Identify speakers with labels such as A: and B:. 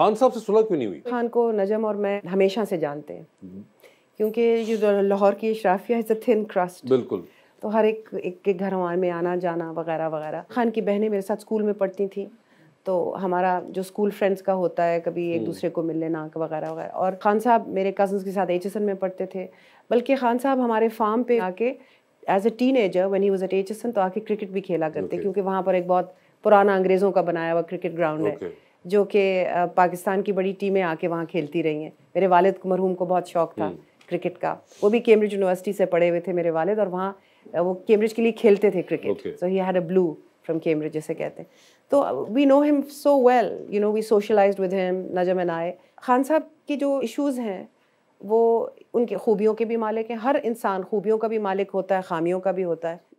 A: खान साहब से सुलह क्यों नहीं हुई खान को नजम और मैं हमेशा से जानते हैं क्योंकि जो लाहौर की शराफिया इज़ अ थिन क्रस्ट बिल्कुल तो हर एक एक के घर हमारे में आना जाना वगैरह वगैरह खान की बहनें मेरे साथ स्कूल में पढ़ती थी तो हमारा जो स्कूल फ्रेंड्स का होता है कभी एक हम्म। दूसरे को मिल लेना वगैरह वगैरह और खान साहब मेरे कज़न्स के साथ एच में पढ़ते थे बल्कि खान साहब हमारे फार्म पे आके as a teenager one he was at एच तो आके क्रिकेट भी खेला करते okay. क्योंकि वहाँ पर एक बहुत पुराना अंग्रेज़ों का बनाया हुआ क्रिकेट ग्राउंड okay. है जो कि पाकिस्तान की बड़ी टीमें आके वहाँ खेलती रही हैं मेरे वालिद को मरहूम को बहुत शौक था हम्म। क्रिकेट का वो भी कैम्ब्रिज यूनिवर्सिटी से पढ़े हुए थे मेरे वालिद और वहाँ वो कैम्ब्रिज के लिए खेलते थे cricket so he had a blue from Cambridge जैसे कहते हैं तो we know him so well you know we socialize with him Najam N I Khan साहब के जो इशूज़ हैं वो उनके खूबियों के भी मालिक हैं हर इंसान खूबियों का भी मालिक होता है खामियों का भी होता है